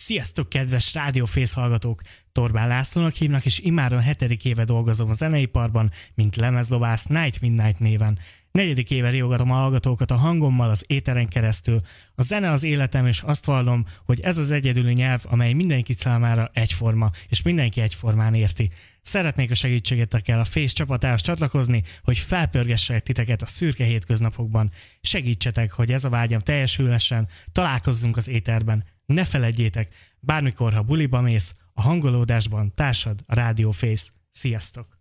Sziasztok, kedves rádiófész hallgatók! Torbán Lászlónak hívnak, és immáron hetedik éve dolgozom a zeneiparban, mint lemezlovász Night Midnight néven. Negyedik éve riogatom a hallgatókat a hangommal az éteren keresztül. A zene az életem, és azt vallom, hogy ez az egyedüli nyelv, amely mindenki számára egyforma, és mindenki egyformán érti. Szeretnék a segítségetekkel a Fész csapatához csatlakozni, hogy felpörgessek titeket a szürke hétköznapokban. Segítsetek, hogy ez a vágyam teljesülhessen, találkozzunk az éterben. Ne feledjétek, bármikor, ha buliba mész, a hangolódásban társad a rádiófész. Sziasztok!